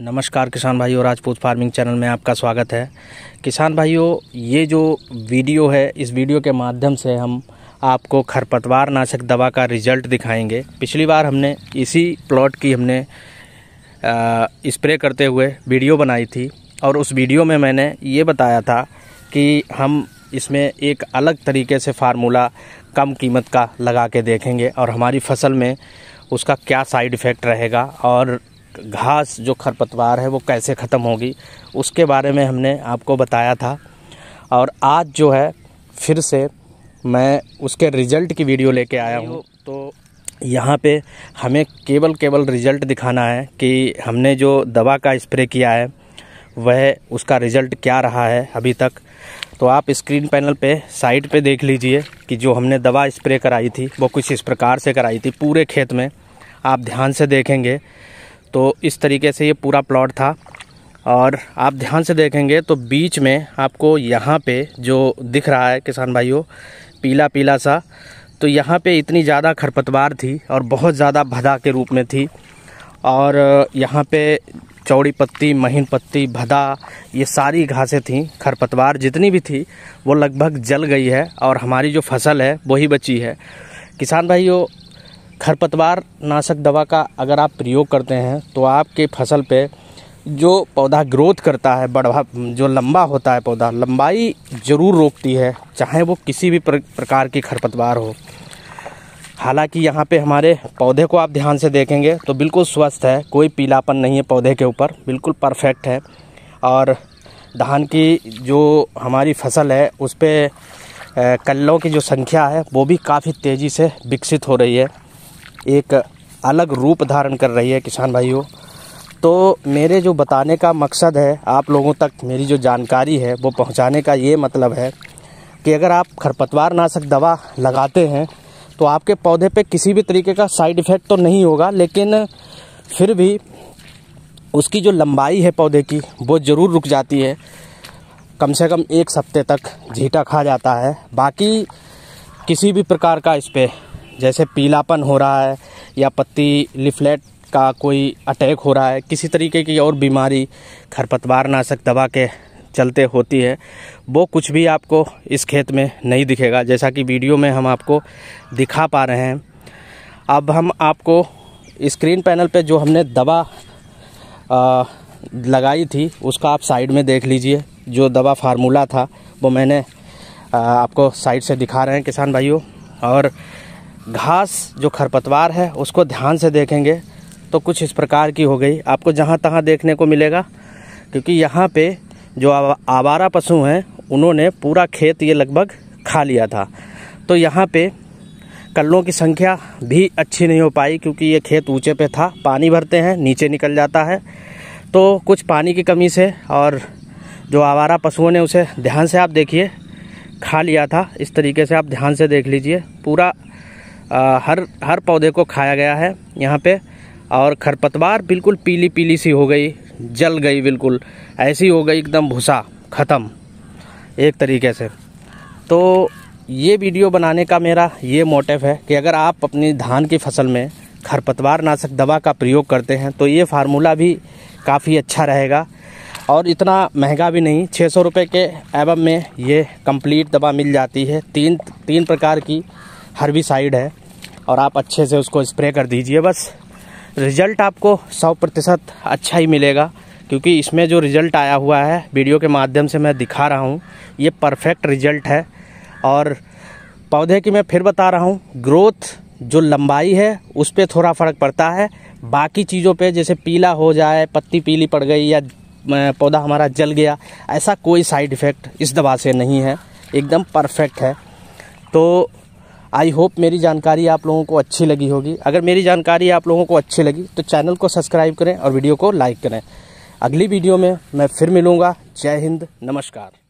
नमस्कार किसान भाइयों राजपूत फार्मिंग चैनल में आपका स्वागत है किसान भाइयों ये जो वीडियो है इस वीडियो के माध्यम से हम आपको खरपतवार नाशक दवा का रिजल्ट दिखाएंगे पिछली बार हमने इसी प्लॉट की हमने स्प्रे करते हुए वीडियो बनाई थी और उस वीडियो में मैंने ये बताया था कि हम इसमें एक अलग तरीके से फार्मूला कम कीमत का लगा के देखेंगे और हमारी फसल में उसका क्या साइड इफ़ेक्ट रहेगा और घास जो खरपतवार है वो कैसे ख़त्म होगी उसके बारे में हमने आपको बताया था और आज जो है फिर से मैं उसके रिज़ल्ट की वीडियो लेके आया हूँ तो यहाँ पे हमें केवल केवल रिज़ल्ट दिखाना है कि हमने जो दवा का स्प्रे किया है वह उसका रिज़ल्ट क्या रहा है अभी तक तो आप स्क्रीन पैनल पे साइड पे देख लीजिए कि जो हमने दवा स्प्रे कराई थी वो कुछ इस प्रकार से कराई थी पूरे खेत में आप ध्यान से देखेंगे तो इस तरीके से ये पूरा प्लॉट था और आप ध्यान से देखेंगे तो बीच में आपको यहाँ पे जो दिख रहा है किसान भाइयों पीला पीला सा तो यहाँ पे इतनी ज़्यादा खरपतवार थी और बहुत ज़्यादा भदा के रूप में थी और यहाँ पे चौड़ी पत्ती महीन पत्ती भदा ये सारी घासें थीं खरपतवार जितनी भी थी वो लगभग जल गई है और हमारी जो फसल है वही बची है किसान भाइयों खरपतवार नाशक दवा का अगर आप प्रयोग करते हैं तो आपके फसल पे जो पौधा ग्रोथ करता है बढ़वा जो लंबा होता है पौधा लंबाई ज़रूर रोकती है चाहे वो किसी भी प्रकार की खरपतवार हो हालांकि यहाँ पे हमारे पौधे को आप ध्यान से देखेंगे तो बिल्कुल स्वस्थ है कोई पीलापन नहीं है पौधे के ऊपर बिल्कुल परफेक्ट है और धान की जो हमारी फसल है उस पर कल्लों की जो संख्या है वो भी काफ़ी तेज़ी से विकसित हो रही है एक अलग रूप धारण कर रही है किसान भाइयों तो मेरे जो बताने का मकसद है आप लोगों तक मेरी जो जानकारी है वो पहुंचाने का ये मतलब है कि अगर आप खरपतवार नाशक दवा लगाते हैं तो आपके पौधे पे किसी भी तरीके का साइड इफ़ेक्ट तो नहीं होगा लेकिन फिर भी उसकी जो लंबाई है पौधे की वो ज़रूर रुक जाती है कम से कम एक हफ्ते तक झीटा खा जाता है बाकी किसी भी प्रकार का इस पर जैसे पीलापन हो रहा है या पत्ती लिफलेट का कोई अटैक हो रहा है किसी तरीके की और बीमारी खरपतवार नाशक दवा के चलते होती है वो कुछ भी आपको इस खेत में नहीं दिखेगा जैसा कि वीडियो में हम आपको दिखा पा रहे हैं अब हम आपको स्क्रीन पैनल पे जो हमने दवा आ, लगाई थी उसका आप साइड में देख लीजिए जो दवा फार्मूला था वो मैंने आ, आपको साइड से दिखा रहे हैं किसान भाइयों और घास जो खरपतवार है उसको ध्यान से देखेंगे तो कुछ इस प्रकार की हो गई आपको जहाँ तहाँ देखने को मिलेगा क्योंकि यहाँ पे जो आवारा पशु हैं उन्होंने पूरा खेत ये लगभग खा लिया था तो यहाँ पे कल्लों की संख्या भी अच्छी नहीं हो पाई क्योंकि ये खेत ऊँचे पे था पानी भरते हैं नीचे निकल जाता है तो कुछ पानी की कमी से और जो आवारा पशुओं ने उसे ध्यान से आप देखिए खा लिया था इस तरीके से आप ध्यान से देख लीजिए पूरा आ, हर हर पौधे को खाया गया है यहाँ पे और खरपतवार बिल्कुल पीली पीली सी हो गई जल गई बिल्कुल ऐसी हो गई एकदम भूसा ख़त्म एक तरीके से तो ये वीडियो बनाने का मेरा ये मोटिव है कि अगर आप अपनी धान की फसल में खरपतवार नाशक दवा का प्रयोग करते हैं तो ये फार्मूला भी काफ़ी अच्छा रहेगा और इतना महंगा भी नहीं छः सौ रुपये के एवम में ये कंप्लीट दवा मिल जाती है तीन तीन प्रकार की हर्बिसाइड है और आप अच्छे से उसको स्प्रे कर दीजिए बस रिजल्ट आपको सौ प्रतिशत अच्छा ही मिलेगा क्योंकि इसमें जो रिज़ल्ट आया हुआ है वीडियो के माध्यम से मैं दिखा रहा हूँ ये परफेक्ट रिजल्ट है और पौधे की मैं फिर बता रहा हूँ ग्रोथ जो लंबाई है उस पर थोड़ा फ़र्क पड़ता है बाकी चीज़ों पे जैसे पीला हो जाए पत्ती पीली पड़ गई या पौधा हमारा जल गया ऐसा कोई साइड इफ़ेक्ट इस दवा से नहीं है एकदम परफेक्ट है तो आई होप मेरी जानकारी आप लोगों को अच्छी लगी होगी अगर मेरी जानकारी आप लोगों को अच्छी लगी तो चैनल को सब्सक्राइब करें और वीडियो को लाइक करें अगली वीडियो में मैं फिर मिलूँगा जय हिंद नमस्कार